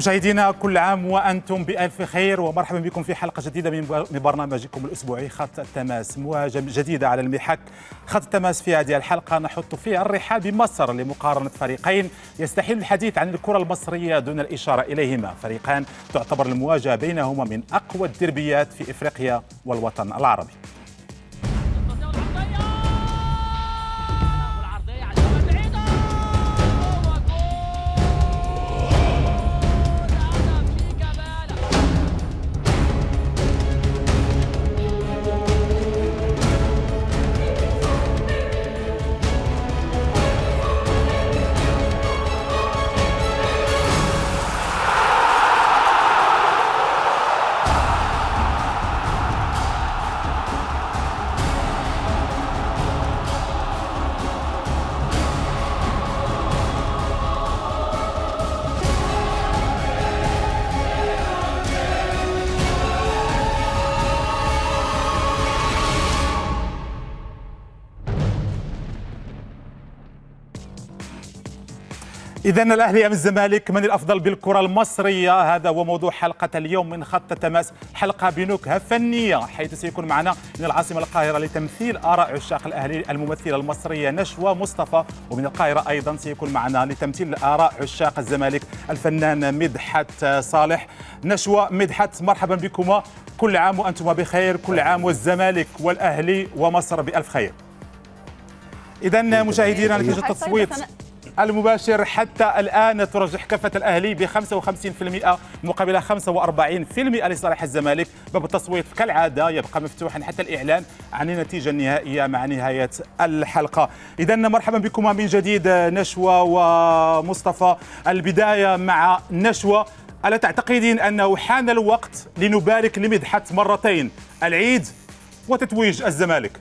مشاهدينا كل عام وانتم بالف خير ومرحبا بكم في حلقه جديده من برنامجكم الاسبوعي خط التماس مواجهه جديده على المحك خط التماس في هذه الحلقه نحط فيها الرحال بمصر لمقارنه فريقين يستحيل الحديث عن الكره المصريه دون الاشاره اليهما فريقان تعتبر المواجهه بينهما من اقوى الدربيات في افريقيا والوطن العربي إذا الأهلي أم الزمالك من الأفضل بالكرة المصرية هذا هو موضوع حلقة اليوم من خط التماس حلقة بنكهة فنية حيث سيكون معنا من العاصمة القاهرة لتمثيل آراء عشاق الأهلي الممثلة المصرية نشوى مصطفى ومن القاهرة أيضا سيكون معنا لتمثيل آراء عشاق الزمالك الفنان مدحت صالح نشوى مدحت مرحبا بكما كل عام وأنتم بخير كل عام والزمالك والأهلي ومصر بألف خير إذا مشاهدينا نتيجة التصويت المباشر حتى الآن ترجح كفة الأهلي ب 55% مقابل 45% لصالح الزمالك باب التصويت كالعادة يبقى مفتوحا حتى الإعلان عن النتيجة النهائية مع نهاية الحلقة إذا مرحبا بكم من جديد نشوى ومصطفى البداية مع نشوى ألا تعتقدين أنه حان الوقت لنبارك لمدحت مرتين العيد وتتويج الزمالك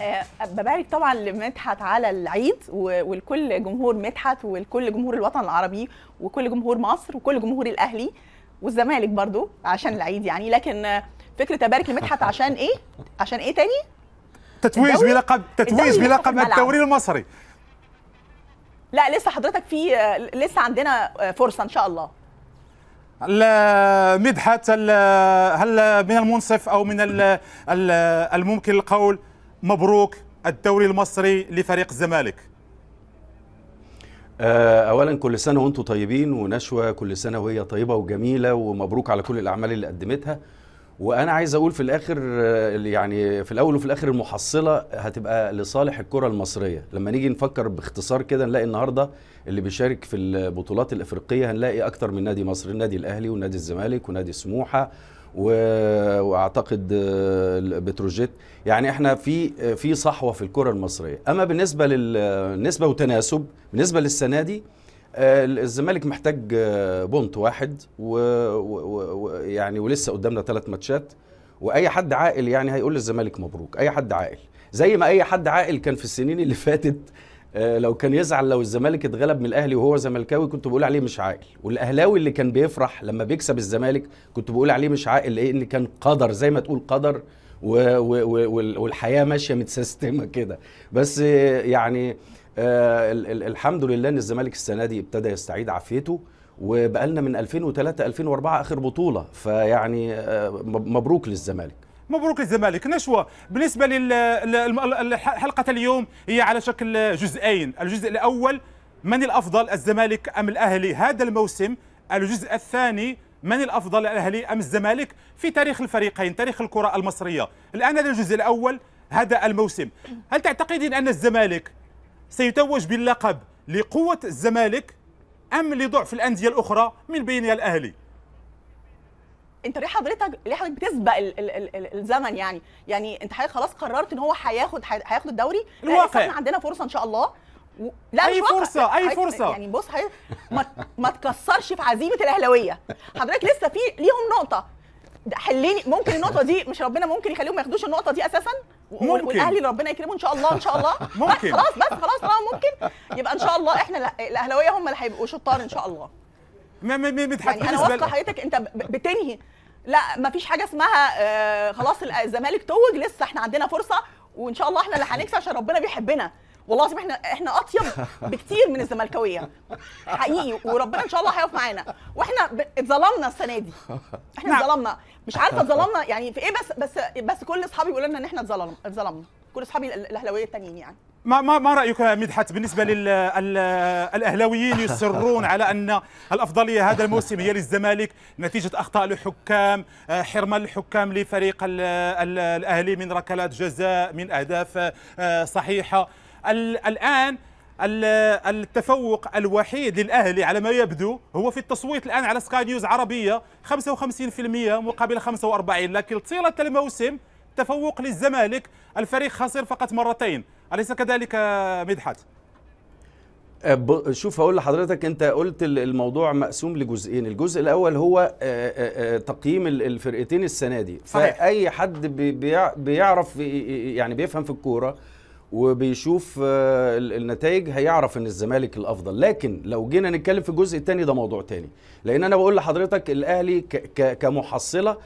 آه، ببارك طبعا لمدحت على العيد ولكل جمهور مدحت ولكل جمهور الوطن العربي وكل جمهور مصر وكل جمهور الاهلي والزمالك برضو عشان العيد يعني لكن فكره ابارك لمدحت عشان ايه عشان ايه تاني تتويج بلقب تتويج بلقب الدوري المصري لا لسه حضرتك في لسه عندنا فرصه ان شاء الله مدحت هل من المنصف او من الممكن القول مبروك الدوري المصري لفريق الزمالك آه، اولا كل سنه وانتم طيبين ونشوى كل سنه وهي طيبه وجميله ومبروك على كل الاعمال اللي قدمتها وانا عايز اقول في الاخر آه، يعني في الاول وفي الاخر المحصله هتبقى لصالح الكره المصريه لما نيجي نفكر باختصار كده نلاقي النهارده اللي بيشارك في البطولات الافريقيه هنلاقي اكتر من نادي مصر النادي الاهلي ونادي الزمالك ونادي سموحه واعتقد آه، بتروجيت يعني احنا في آه، في صحوه في الكره المصريه اما بالنسبه للنسبه آه، وتناسب بالنسبه للسنه دي الزمالك محتاج بونت واحد ويعني و... و... يعني ولسه قدامنا ثلاث ماتشات واي حد عاقل يعني هيقول للزمالك مبروك اي حد عاقل زي ما اي حد عاقل كان في السنين اللي فاتت آه، لو كان يزعل لو الزمالك اتغلب من الاهلي وهو زملكاوي كنت بقول عليه مش عاقل والاهلاوي اللي كان بيفرح لما بيكسب الزمالك كنت بقول عليه مش عاقل لان كان قدر زي ما تقول قدر و و و والحياه ماشيه متسيستمه كده بس يعني آه الحمد لله ان الزمالك السنه دي ابتدى يستعيد عافيته وبقالنا من 2003 2004 اخر بطوله فيعني آه مبروك للزمالك مبروك للزمالك نشوة بالنسبة للحلقة اليوم هي على شكل جزئين الجزء الأول من الأفضل الزمالك أم الأهلي هذا الموسم الجزء الثاني من الأفضل الأهلي أم الزمالك في تاريخ الفريقين تاريخ الكرة المصرية الآن هذا الجزء الأول هذا الموسم هل تعتقدين أن الزمالك سيتوج باللقب لقوة الزمالك أم لضعف الأندية الأخرى من بينها الأهلي انت ليه حضرتك ليه حضرتك بتسبق الـ الـ الـ الزمن يعني يعني انت حضرتك خلاص قررت ان هو هياخد هياخد الدوري الواقع يعني احنا عندنا فرصه ان شاء الله و... لا اي فرصه اي فرصه يعني بص حي... ما... ما تكسرش في عزيمه الاهلاويه حضرتك لسه في ليهم نقطه حليني ممكن النقطه دي مش ربنا ممكن يخليهم ما ياخدوش النقطه دي اساسا ممكن والاهلي ربنا يكرمه ان شاء الله ان شاء الله ممكن بس خلاص بس خلاص طالما ممكن يبقى ان شاء الله احنا الاهلاويه هم اللي هيبقوا شطار ان شاء الله متحكم يعني انا واثقه حضرتك انت بتنهي لا مفيش حاجه اسمها آه، خلاص الزمالك توج لسه احنا عندنا فرصه وان شاء الله احنا اللي هنكسب عشان ربنا بيحبنا والله العظيم احنا احنا اطيب بكتير من الزملكاويه حقيقي وربنا ان شاء الله هيقف معانا واحنا اتظلمنا السنه دي احنا نعم. اتظلمنا مش عارفه اتظلمنا يعني في ايه بس بس بس كل اصحابي بيقولوا لنا ان احنا اتظلمنا اتظلمنا كل اصحابي الاهلاويه التانيين يعني ما ما ما رايك مدحت بالنسبه للاهلاويين يصرون على ان الافضليه هذا الموسم هي للزمالك نتيجه اخطاء الحكام آه، حرمان الحكام لفريق الاهلي من ركلات جزاء من اهداف آه، صحيحه الان التفوق الوحيد للاهلي على ما يبدو هو في التصويت الان على سكاي نيوز عربيه 55% مقابل 45 لكن طيله الموسم تفوق للزمالك الفريق خسر فقط مرتين أليس كذلك مدحت؟ أه، شوف هقول لحضرتك انت قلت الموضوع مقسوم لجزئين الجزء الاول هو أه، أه، تقييم الفرقتين السنه دي فاي حد بيعرف يعني بيفهم في الكوره وبيشوف النتائج هيعرف ان الزمالك الافضل لكن لو جينا نتكلم في الجزء الثاني ده موضوع تاني لان انا بقول لحضرتك الاهلي كمحصله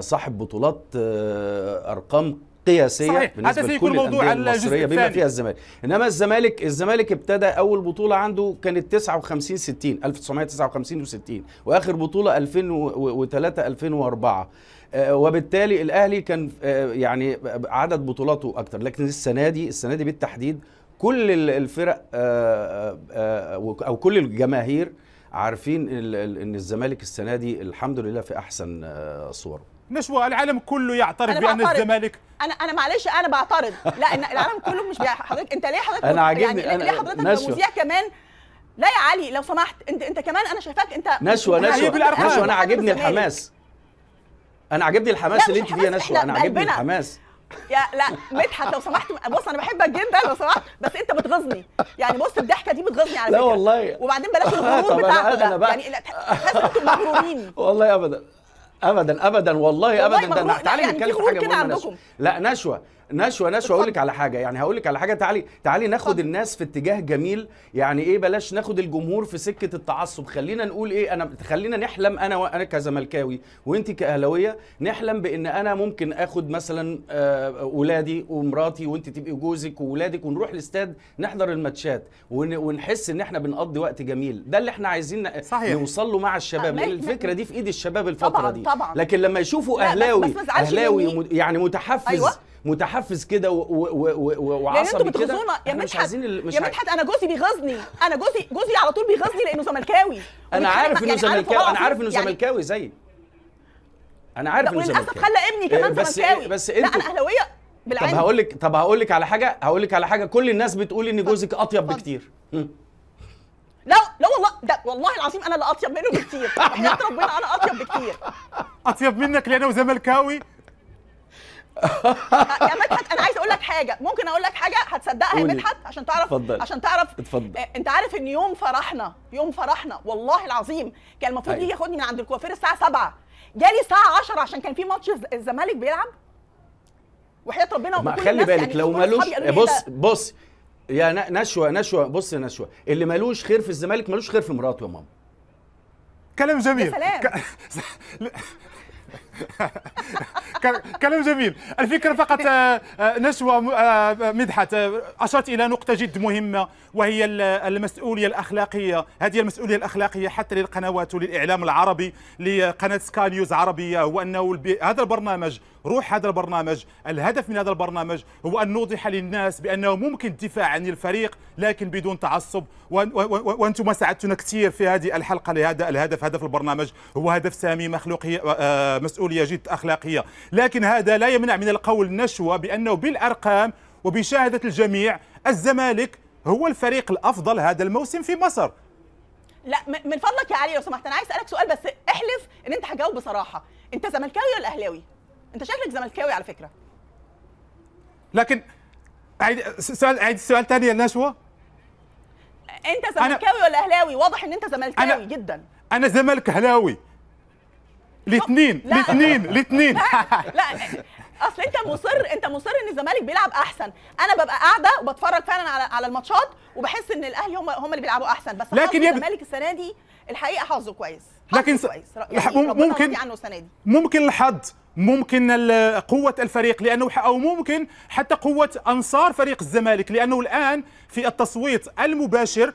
صاحب بطولات ارقام قياسيه صحيح. بالنسبه لكل الموضوع المصريه بما فيها الزمالك انما الزمالك الزمالك ابتدى اول بطوله عنده كانت 59 60 1959 و60 واخر بطوله 2003 2004 آه، وبالتالي الاهلي كان آه، يعني عدد بطولاته اكتر لكن السنه دي السنه دي بالتحديد كل الفرق آه، او كل الجماهير عارفين ان الزمالك السنه دي الحمد لله في احسن صوره نشوى العالم كله يعترف بان الزمالك انا انا معلش انا بعترض لا العالم كله مش حضرتك انت ليه حضرتك انا عاجبني يعني ليه حضرتك مذيع كمان لا يا علي لو سمحت انت انت كمان انا شايفاك انت نشوى نشوى نشوى انا عاجبني الحماس انا عاجبني الحماس اللي انت فيه يا نشوى انا عاجبني الحماس يا لا مدحت لو سمحت بص انا بحبك جدا لو سمحت بس انت بتغيظني يعني بص الضحكه دي بتغيظني على فكره لا والله وبعدين بلاش الغرور بتاعك يعني حاسس انتم مغرورين والله ابدا ابدا ابدا والله ابدا ده تعالى يعني نتكلم في حاجه مهمه لا نشوه نشوه نشوه اقول لك على حاجه يعني هقول لك على حاجه تعالي تعالي ناخد الناس في اتجاه جميل يعني ايه بلاش ناخد الجمهور في سكه التعصب خلينا نقول ايه انا خلينا نحلم انا انا كزملكاوي وانت كاهلاويه نحلم بان انا ممكن اخد مثلا اولادي آه، ومراتي وانت تبقي جوزك واولادك ونروح الاستاد نحضر الماتشات ونحس ان احنا بنقضي وقت جميل ده اللي احنا عايزين صحيح. نوصل له مع الشباب آه الفكره دي في ايد الشباب الفتره طبعًا دي طبعًا. لكن لما يشوفوا اهلاوي اهلاوي يعني متحفز أيوة. متحفز كده وعصبي كده لان انتوا يا مدحت يا مدحت انا جوزي بيغزني انا جوزي جوزي على طول بيغزني لانه زملكاوي انا عارف انه يعني زملكاوي انا عارف انه زملكاوي زيي انا عارف انه زملكاوي وللاسف خلى ابني إيه، كمان بس إيه، زملكاوي بس انتوا لا انا اهلاويه بالعلم طب هقول لك طب هقول لك على حاجه هقول لك على حاجه كل الناس بتقول ان جوزك اطيب بكتير لا لا والله ده والله العظيم انا اللي اطيب منه بكتير احنا ربنا انا اطيب بكتير اطيب منك لانه زملكاوي يا مدحت انا عايز اقول لك حاجه ممكن اقول لك حاجه هتصدقها يا مدحت عشان تعرف اتفضل. عشان تعرف اتفضل آه، انت عارف ان يوم فرحنا يوم فرحنا والله العظيم كان المفروض أيوة. يجي ياخدني من عند الكوافير الساعه 7 جالي الساعه 10 عشان كان في ماتش الزمالك بيلعب وحياه ربنا ما خلي بالك يعني لو مالوش إيه بص بص يا نشوه نشوه بص يا نشوه اللي مالوش خير في الزمالك مالوش خير في مراته يا ماما كلام جميل يا سلام كلام جميل الفكرة فقط آه، آه، نشوى آه، مدحت أشرت إلى نقطة جد مهمة وهي المسؤولية الأخلاقية هذه المسؤولية الأخلاقية حتى للقنوات وللإعلام العربي لقناة سكاي نيوز عربية هو أنه هذا البرنامج روح هذا البرنامج الهدف من هذا البرنامج هو أن نوضح للناس بأنه ممكن الدفاع عن الفريق لكن بدون تعصب وأنتم ساعدتنا كثير في هذه الحلقة لهذا الهدف هدف البرنامج هو هدف سامي مخلوقية مسؤولية مسؤولية جد أخلاقية لكن هذا لا يمنع من القول نشوة بأنه بالأرقام وبشهادة الجميع الزمالك هو الفريق الأفضل هذا الموسم في مصر لا من فضلك يا علي لو سمحت انا عايز اسالك سؤال بس احلف ان انت هتجاوب بصراحه انت زملكاوي ولا اهلاوي انت شكلك زملكاوي على فكره لكن عيد سؤال عيد السؤال ثاني يا نشوة انت زملكاوي ولا اهلاوي واضح ان انت زملكاوي جدا انا زملك اهلاوي الاثنين الاثنين الاثنين لا اصل انت مصر انت مصر ان الزمالك بيلعب احسن انا ببقى قاعده وبتفرج فعلا على على الماتشات وبحس ان الاهلي هم هم اللي بيلعبوا احسن بس لكن الزمالك السنه دي الحقيقه حظه كويس حظه لكن كويس يعني ممكن عنه السنه دي ممكن الحظ ممكن قوة الفريق لأنه أو ممكن حتى قوة أنصار فريق الزمالك لأنه الآن في التصويت المباشر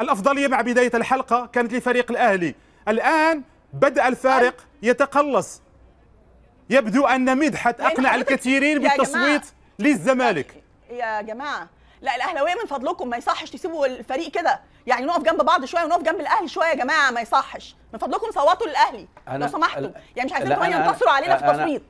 الأفضلية مع بداية الحلقة كانت لفريق الأهلي الآن بدأ الفارق يتقلص يبدو أن مدحت أقنع الكثيرين بالتصويت للزمالك يا جماعة لا الاهلاويه من فضلكم ما يصحش تسيبوا الفريق كده يعني نقف جنب بعض شويه ونقف جنب الاهلي شويه يا جماعه ما يصحش من فضلكم صوتوا للاهلي لو سمحتوا يعني مش عايزين كمان ينتصروا علينا في التصويت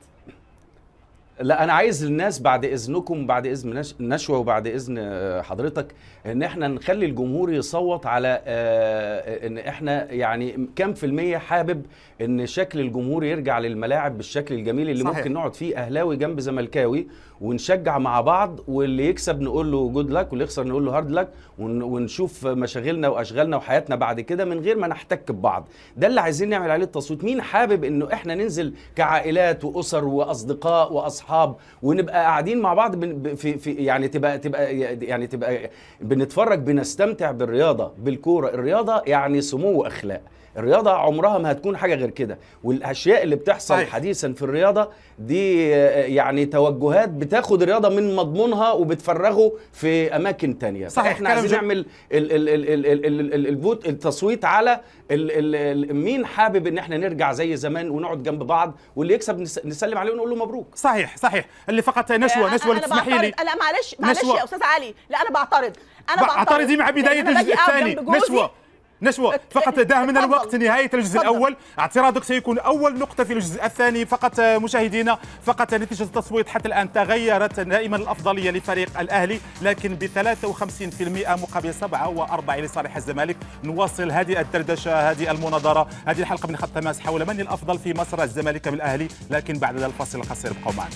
لا انا عايز الناس بعد اذنكم بعد اذن نشوه وبعد اذن آه، حضرتك ان احنا نخلي الجمهور يصوت على آه، ان احنا يعني كم في الميه حابب ان شكل الجمهور يرجع للملاعب بالشكل الجميل اللي صحيح. ممكن نقعد فيه اهلاوي جنب زملكاوي ونشجع مع بعض واللي يكسب نقول له جود لك واللي يخسر نقول له هارد لك ونشوف مشاغلنا واشغالنا وحياتنا بعد كده من غير ما نحتك ببعض ده اللي عايزين نعمل عليه التصويت مين حابب انه احنا ننزل كعائلات واسر واصدقاء واصحاب اصحاب ونبقى قاعدين مع بعض في, في يعني تبقى تبقى يعني تبقى بنتفرج بنستمتع بالرياضه بالكوره الرياضه يعني سمو اخلاق الرياضه عمرها ما هتكون حاجه غير كده والاشياء اللي بتحصل صحيح. حديثا في الرياضه دي آه، يعني توجهات بتاخد الرياضه من مضمونها وبتفرغه في اماكن تانية صحيح احنا عايزين نعمل الفوت التصويت على ال ال مين حابب ان احنا نرجع زي زمان ونقعد جنب بعض واللي يكسب نسلم عليه ونقول له مبروك صحيح صحيح اللي فقط نشوه آه، نشوه تسمحي لي لا معلش معلش يا استاذ علي لا انا بعترض انا بعترض دي مع بدايه الجزء الثاني نشوه نشوى فقط داه من الوقت نهايه الجزء الاول اعتراضك سيكون اول نقطه في الجزء الثاني فقط آه، مشاهدينا فقط نتيجه التصويت حتى الان تغيرت دائما الافضليه لفريق الاهلي لكن ب 53% مقابل 47 لصالح الزمالك نواصل هذه الدردشه هذه المناظره هذه الحلقه من خط تماس حول من الافضل في مصر الزمالك بالاهلي لكن بعد الفاصل القصير ابقوا معنا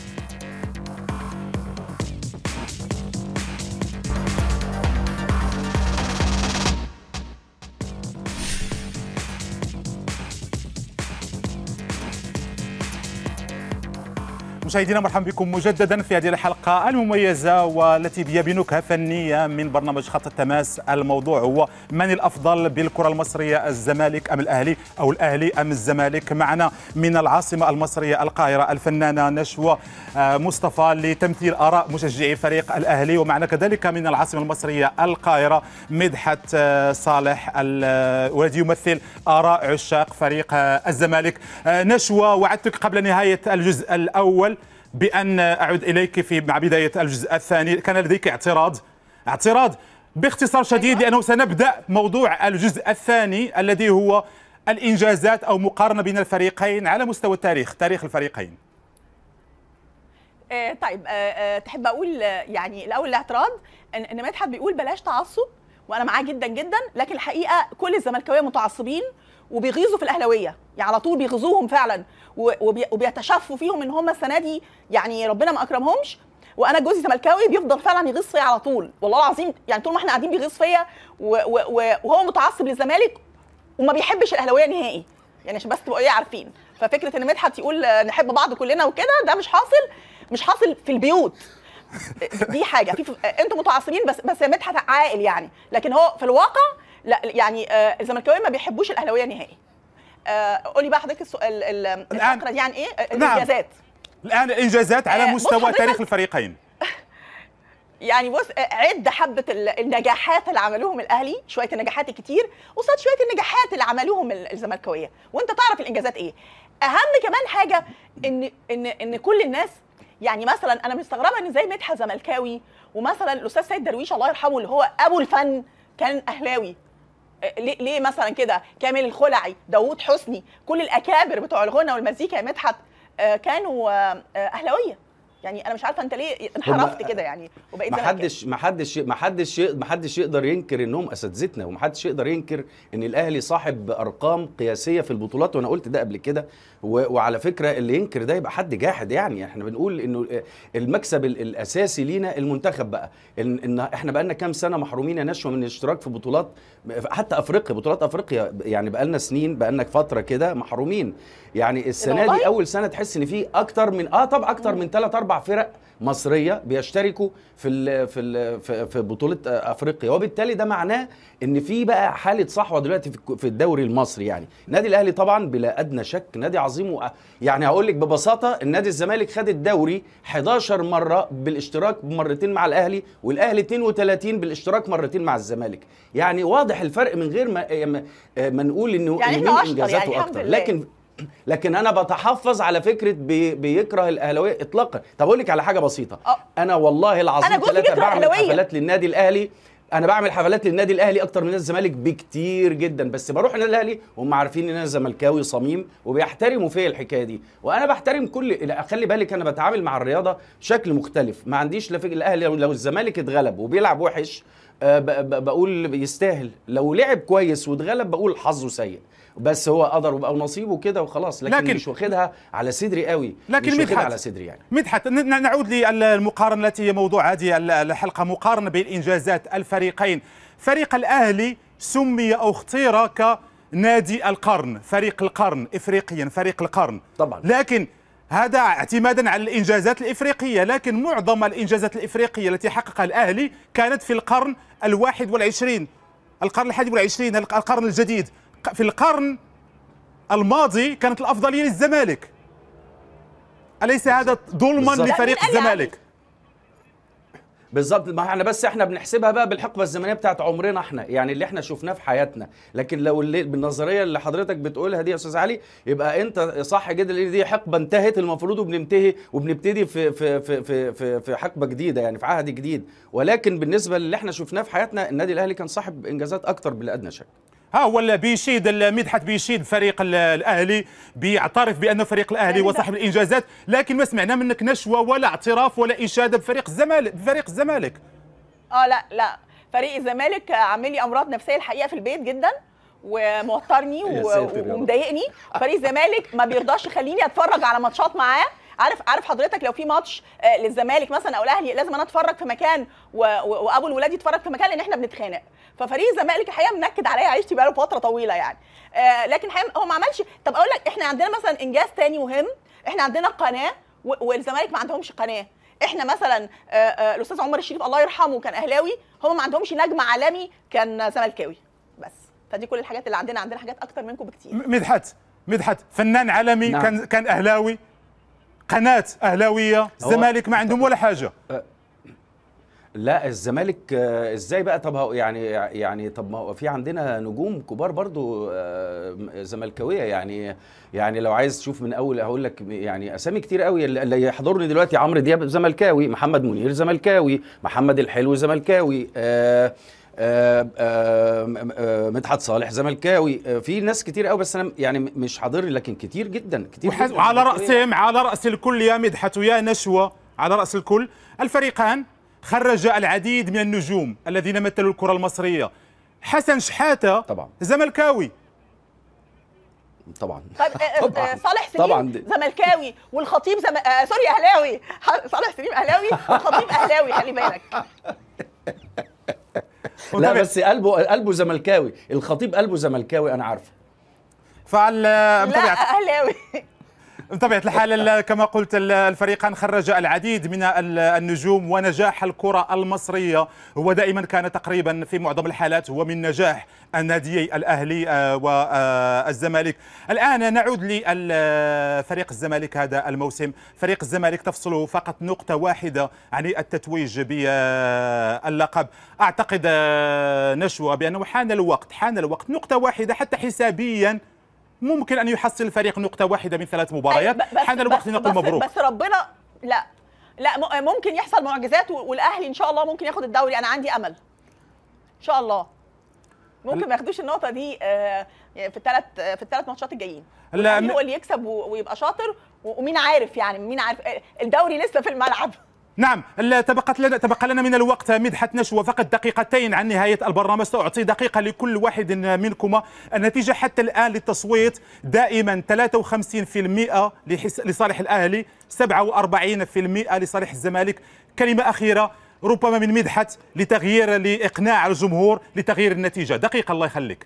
مشاهدينا مرحبا بكم مجددا في هذه الحلقة المميزة والتي هي بنكهة فنية من برنامج خط التماس الموضوع هو من الأفضل بالكرة المصرية الزمالك أم الأهلي أو الأهلي أم الزمالك معنا من العاصمة المصرية القاهرة الفنانة نشوى آه، مصطفى لتمثيل آراء مشجعي فريق الأهلي ومعنا كذلك من العاصمة المصرية القاهرة مدحت آه، صالح آه، والذي يمثل آراء عشاق فريق الزمالك نشوى وعدتك قبل نهاية الجزء الأول بأن أعود إليك في مع بداية الجزء الثاني كان لديك اعتراض اعتراض باختصار شديد لأنه سنبدأ موضوع الجزء الثاني الذي هو الإنجازات أو مقارنة بين الفريقين على مستوى التاريخ تاريخ الفريقين آه، طيب آه، آه، تحب اقول يعني الاول الاعتراض ان مدحت بيقول بلاش تعصب وانا معاه جدا جدا لكن الحقيقه كل الزملكاويه متعصبين وبيغيظوا في الاهلاويه يعني على طول بيغيظوهم فعلا وبيتشفوا فيهم ان هم السنه دي يعني ربنا ما اكرمهمش وانا جوزي زملكاوي بيفضل فعلا يغيظ فيا على طول والله العظيم يعني طول ما احنا قاعدين بيغيظ فيا وهو متعصب للزمالك وما بيحبش الاهلاويه نهائي يعني عشان بس تبقوا ايه عارفين ففكره ان مدحت يقول نحب بعض كلنا وكده ده مش حاصل مش حاصل في البيوت دي حاجه في انتوا متعصبين بس بس مدحت عاقل يعني لكن هو في الواقع لا يعني آه، الزملكاويه ما بيحبوش الاهلاويه نهائي آه، قولي بقى حضرتك السؤال الفقره دي عن يعني ايه؟ نعم. الانجازات نعم. الان الانجازات على آه، مستوى تاريخ الفريقين يعني بص آه، عد حبه النجاحات اللي عملوهم الاهلي شويه النجاحات الكتير قصاد شويه النجاحات اللي عملوهم الزملكاويه وانت تعرف الانجازات ايه اهم كمان حاجه ان ان ان كل الناس يعني مثلا انا مستغربه ان ازاي مدحت زملكاوي ومثلا الاستاذ سيد درويش الله يرحمه اللي هو ابو الفن كان اهلاوي ليه ليه مثلا كده كامل الخلعي داوود حسني كل الاكابر بتوع الغنى والمزيكا يا مدحت آه، كانوا آه، آه، اهلاويه يعني انا مش عارفه انت ليه انحرفت كده يعني وبقيت محدش محدش محدش محدش يقدر ينكر انهم اساتذتنا ومحدش يقدر ينكر ان الاهلي صاحب ارقام قياسيه في البطولات وانا قلت ده قبل كده وعلى فكره اللي ينكر ده يبقى حد جاحد يعني احنا بنقول انه المكسب الاساسي لينا المنتخب بقى ان, احنا بقى لنا كام سنه محرومين يا نشوه من الاشتراك في بطولات حتى افريقيا بطولات افريقيا يعني بقى لنا سنين بقى لنا فتره كده محرومين يعني السنه دي اول سنه تحس ان في اكتر من اه طب اكتر من 3 4 اربع فرق مصريه بيشتركوا في الـ في الـ في بطوله افريقيا وبالتالي ده معناه ان في بقى حاله صحوه دلوقتي في الدوري المصري يعني النادي الاهلي طبعا بلا ادنى شك نادي عظيم و... يعني هقول لك ببساطه النادي الزمالك خد الدوري 11 مره بالاشتراك مرتين مع الاهلي والاهلي 32 بالاشتراك مرتين مع الزمالك يعني واضح الفرق من غير ما آه، ما, آه، ما نقول انه يعني انجازاته يعني اكتر لكن لكن انا بتحفظ على فكره بي بيكره الاهلاويه اطلاقا طب اقول لك على حاجه بسيطه أه. انا والله العظيم انا ثلاثه بعمل حفلات للنادي الاهلي انا بعمل حفلات للنادي الاهلي اكتر من الزمالك بكتير جدا بس بروح النادي الاهلي وهم عارفين ان انا زملكاوي صميم وبيحترموا فيا الحكايه دي وانا بحترم كل خلي بالك انا بتعامل مع الرياضه بشكل مختلف ما عنديش لا الاهلي لو الزمالك اتغلب وبيلعب وحش آه، بقول يستاهل لو لعب كويس واتغلب بقول حظه سيء بس هو قدر او نصيبه كده وخلاص لكن, لكن مش واخدها على صدري قوي لكن مش واخدها على صدري يعني مدحت نعود للمقارنه التي هي موضوع هذه الحلقه مقارنه بين انجازات الفريقين فريق الاهلي سمي او اختير كنادي القرن فريق القرن افريقيا فريق القرن طبعا لكن هذا اعتمادا على الانجازات الافريقيه لكن معظم الانجازات الافريقيه التي حققها الاهلي كانت في القرن الواحد والعشرين القرن الحادي والعشرين القرن الجديد في القرن الماضي كانت الافضليه للزمالك اليس هذا ظلما لفريق الزمالك بالظبط ما احنا بس احنا بنحسبها بقى بالحقبه الزمنيه بتاعت عمرنا احنا يعني اللي احنا شفناه في حياتنا لكن لو اللي بالنظريه اللي حضرتك بتقولها دي يا استاذ علي يبقى انت صح جدا ان دي حقبه انتهت المفروض وبننتهي وبنبتدي في في في في في, حقبه جديده يعني في عهد جديد ولكن بالنسبه للي احنا شفناه في حياتنا النادي الاهلي كان صاحب انجازات اكتر بلا ادنى شك ها هو بيشيد مدحت بيشيد فريق الاهلي بيعترف بان فريق الاهلي هو صاحب الانجازات لكن ما سمعنا منك نشوه ولا اعتراف ولا اشاده بفريق الزمالك بفريق الزمالك اه لا لا فريق الزمالك عامل لي امراض نفسيه الحقيقه في البيت جدا وموترني ومضايقني فريق الزمالك ما بيرضاش يخليني اتفرج على ماتشات معاه عارف عارف حضرتك لو في ماتش آه، للزمالك مثلا او الاهلي لازم انا اتفرج في مكان وابو الولاد يتفرج في مكان لان احنا بنتخانق ففريق الزمالك الحقيقه منكد عليا عيشتي بقاله فتره طويله يعني آه، لكن الحقيقه هو ما عملش طب اقول لك احنا عندنا مثلا انجاز تاني مهم احنا عندنا قناه والزمالك ما عندهمش قناه احنا مثلا آه، الاستاذ عمر الشريف الله يرحمه كان اهلاوي هم ما عندهمش نجم عالمي كان زملكاوي بس فدي كل الحاجات اللي عندنا عندنا حاجات اكتر منكم بكتير مدحت مدحت فنان عالمي نعم. كان كان اهلاوي قناه اهلاويه الزمالك ما عندهم ولا حاجه أه، لا الزمالك آه، ازاي بقى طب يعني يعني طب ما في عندنا نجوم كبار برضو آه، زملكاويه يعني يعني لو عايز تشوف من اول هقول لك يعني اسامي كتير قوي اللي يحضرني دلوقتي عمرو دياب زملكاوي محمد منير زملكاوي محمد الحلو زملكاوي آه آه، آه، آه، مدحت صالح زملكاوي في ناس كتير قوي بس انا يعني مش حاضر لكن كتير جدا كتير جداً وعلى راسهم على راس الكل يا مدحت ويا نشوى على راس الكل الفريقان خرج العديد من النجوم الذين مثلوا الكره المصريه حسن شحاته طبعا زملكاوي طبعا طب صالح سليم طبعا زملكاوي والخطيب زم... آه سوري اهلاوي صالح سليم اهلاوي والخطيب اهلاوي خلي بالك لا بس قلبه قلبه زملكاوي الخطيب قلبه زملكاوي انا عارفه فعل لا اهلاوي بطبيعه الحال كما قلت الفريقان خرج العديد من النجوم ونجاح الكره المصريه هو دائما كان تقريبا في معظم الحالات هو من نجاح الناديي الاهلي آه، والزمالك آه، الان نعود لفريق الزمالك هذا الموسم فريق الزمالك تفصله فقط نقطه واحده عن التتويج باللقب اعتقد آه، نشوى بانه حان الوقت حان الوقت نقطه واحده حتى حسابيا ممكن ان يحصل الفريق نقطه واحده من ثلاث مباريات حان الوقت لنقول مبروك بس ربنا لا لا ممكن يحصل معجزات والاهلي ان شاء الله ممكن ياخد الدوري انا عندي امل ان شاء الله ممكن ما ياخدوش النقطه دي آه، في الثلاث في الثلاث ماتشات الجايين هو اللي يكسب ويبقى شاطر ومين عارف يعني مين عارف آه، الدوري لسه في الملعب نعم تبقت لنا تبقى لنا من الوقت مدحت نشوة فقط دقيقتين عن نهايه البرنامج ساعطي دقيقه لكل واحد منكم النتيجه حتى الان للتصويت دائما 53% لصالح الاهلي 47% لصالح الزمالك كلمه اخيره ربما من مدحت لتغيير لاقناع الجمهور لتغيير النتيجه دقيقه الله يخليك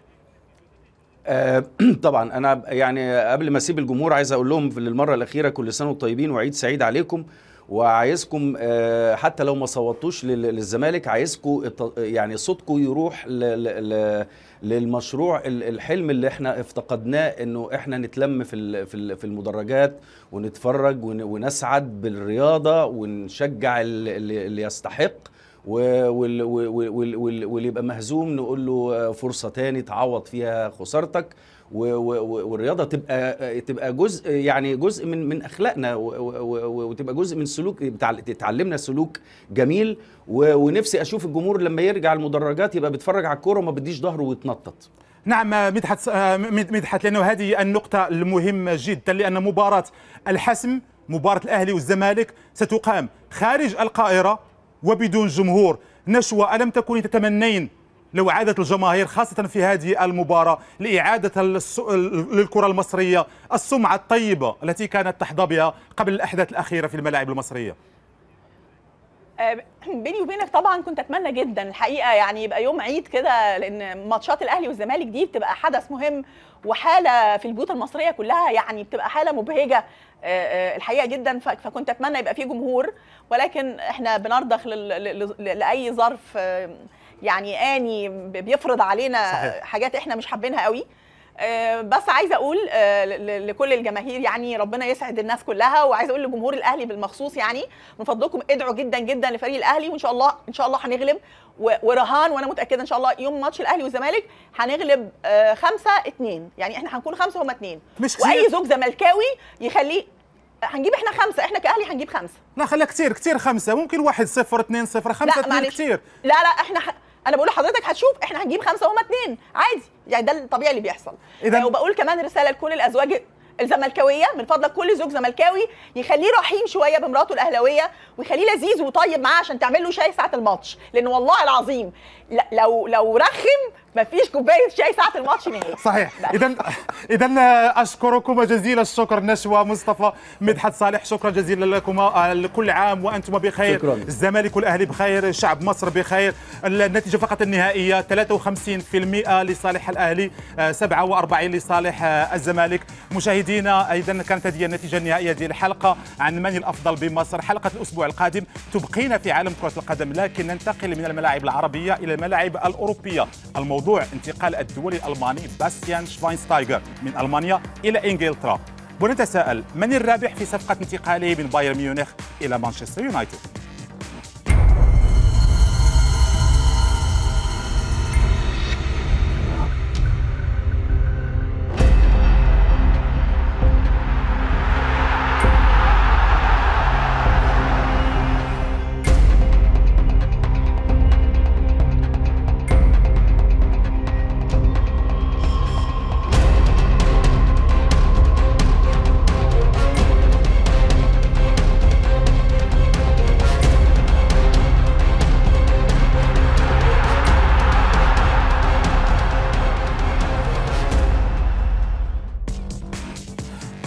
آه، طبعا انا يعني قبل ما اسيب الجمهور عايز اقول لهم للمره الاخيره كل سنه وطيبين وعيد سعيد عليكم وعايزكم آه، حتى لو ما صوتوش للزمالك عايزكم يعني صوتكم يروح للمشروع الحلم اللي احنا افتقدناه انه احنا نتلم في في المدرجات ونتفرج ونسعد بالرياضه ونشجع اللي يستحق واللي يبقى مهزوم نقول له آه، فرصه تاني تعوض فيها خسارتك والرياضه تبقى تبقى جزء يعني جزء من من اخلاقنا وتبقى جزء من سلوك تعلمنا سلوك جميل ونفسي اشوف الجمهور لما يرجع المدرجات يبقى بيتفرج على الكوره وما بيديش ظهره ويتنطط نعم مدحت مدحت لانه هذه النقطه المهمه جدا لان مباراه الحسم مباراه الاهلي والزمالك ستقام خارج القاهره وبدون جمهور نشوه الم تكوني تتمنين لوعادة الجماهير خاصة في هذه المباراة لإعادة للكرة المصرية السمعة الطيبة التي كانت تحظى بها قبل الأحداث الأخيرة في الملاعب المصرية بيني وبينك طبعا كنت اتمنى جدا الحقيقه يعني يبقى يوم عيد كده لان ماتشات الاهلي والزمالك دي بتبقى حدث مهم وحاله في البيوت المصريه كلها يعني بتبقى حاله مبهجه الحقيقه جدا فكنت اتمنى يبقى في جمهور ولكن احنا بنرضخ لاي ظرف يعني اني بيفرض علينا صحيح. حاجات احنا مش حابينها قوي آه، بس عايزه اقول آه، لكل الجماهير يعني ربنا يسعد الناس كلها وعايزه اقول لجمهور الاهلي بالمخصوص يعني من فضلكم ادعوا جدا جدا لفريق الاهلي وان شاء الله ان شاء الله هنغلب ورهان وانا متاكده ان شاء الله يوم ماتش الاهلي والزمالك هنغلب آه، خمسة اتنين يعني احنا هنكون خمسة هما اتنين مش كتير. واي زوج زملكاوي يخليه هنجيب احنا خمسه احنا كاهلي هنجيب خمسه لا خليها كتير كتير خمسه ممكن واحد صفر اثنين صفر خمسه اثنين كتير لا لا احنا ح... انا بقول لحضرتك هتشوف احنا هنجيب خمسه وهما اثنين عادي يعني ده الطبيعي اللي بيحصل إذن... آه وبقول كمان رساله لكل الازواج الزملكاويه من فضلك كل زوج زملكاوي يخليه رحيم شويه بمراته الاهلاويه ويخليه لذيذ وطيب معاه عشان تعمل له شاي ساعه الماتش لان والله العظيم لو لو رخم مفيش كوبايه شاي ساعه الماتش نهائي صحيح اذا اذا اشكركما جزيل الشكر نشوى مصطفى مدحت صالح شكرا جزيلا لكما آه، كل عام وانتم بخير شكرا. الزمالك والاهلي بخير شعب مصر بخير النتيجه فقط النهائيه 53% لصالح الاهلي 47 آه، لصالح آه، الزمالك مشاهدينا ايضا كانت هذه النتيجه النهائيه ديال الحلقه عن من الافضل بمصر حلقه الاسبوع القادم تبقينا في عالم كره القدم لكن ننتقل من الملاعب العربيه الى الملاعب الأوروبية الموضوع انتقال الدولي الألماني باستيان شفاينستايجر من ألمانيا إلى إنجلترا ونتساءل من الرابح في صفقة انتقاله من بايرن ميونخ إلى مانشستر يونايتد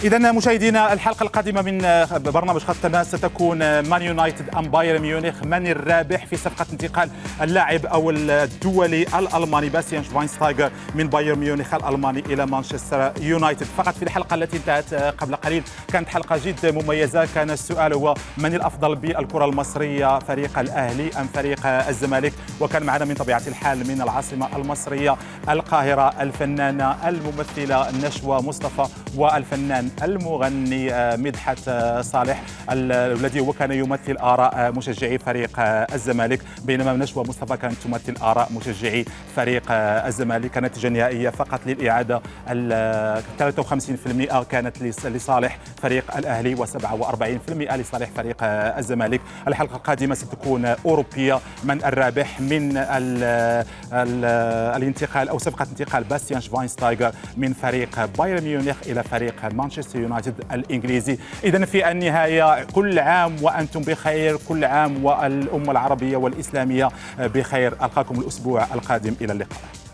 إذا مشاهدينا الحلقة القادمة من آه، برنامج خط الناس ستكون مان آه، يونايتد أم بايرن ميونخ من الرابح في صفقة انتقال اللاعب أو الدولي الألماني باسيان شفاينستايجر من بايرن ميونخ الألماني إلى مانشستر يونايتد فقط في الحلقة التي انتهت آه، قبل قليل كانت حلقة جد مميزة كان السؤال هو من الأفضل بالكرة المصرية فريق الأهلي أم فريق الزمالك وكان معنا من طبيعة الحال من العاصمة المصرية القاهرة الفنانة الممثلة نشوى مصطفى والفنان المغني آه، مدحت آه، صالح الذي هو كان يمثل آراء آه، مشجعي فريق الزمالك بينما نشوى مصطفى كانت تمثل آراء مشجعي فريق الزمالك كانت نهائية فقط للإعادة 53% كانت لصالح فريق الأهلي و47% لصالح فريق الزمالك الحلقة القادمة ستكون أوروبية من الرابح من الـ الـ الانتقال أو صفقة انتقال باستيان شفاينستايجر من فريق بايرن ميونخ إلى فريق مانشستر مانشستر يونايتد الانجليزي اذا في النهايه كل عام وانتم بخير كل عام والامه العربيه والاسلاميه بخير القاكم الاسبوع القادم الى اللقاء